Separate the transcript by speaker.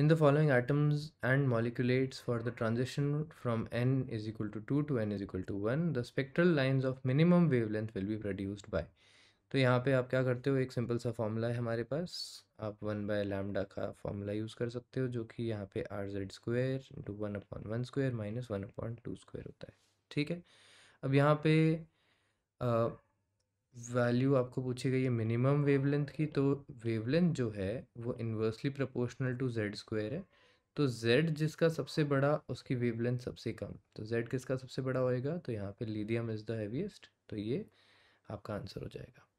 Speaker 1: in the following atoms and moleculates for the transition from n is equal to 2 to n is equal to 1 the spectral lines of minimum wavelength will be produced by तो यहाँ पे आप क्या करते हो एक simple सा formula है हमारे पास आप वन बाय लैमडा का फॉर्मूला यूज़ कर सकते हो जो कि यहाँ पे R Z square into one upon one square minus one upon two square होता है ठीक है अब यहाँ पे वैल्यू आपको पूछी गई है मिनिमम वेवलेंथ की तो वेवलेंथ जो है वो inversely proportional to Z square है तो जेड जिसका सबसे बड़ा उसकी वेवलेंथ सबसे कम तो जेड किसका सबसे बड़ा होएगा तो यहाँ पे लीडियम इज़ द हैवीएस्ट तो ये आपका आंसर हो जाएगा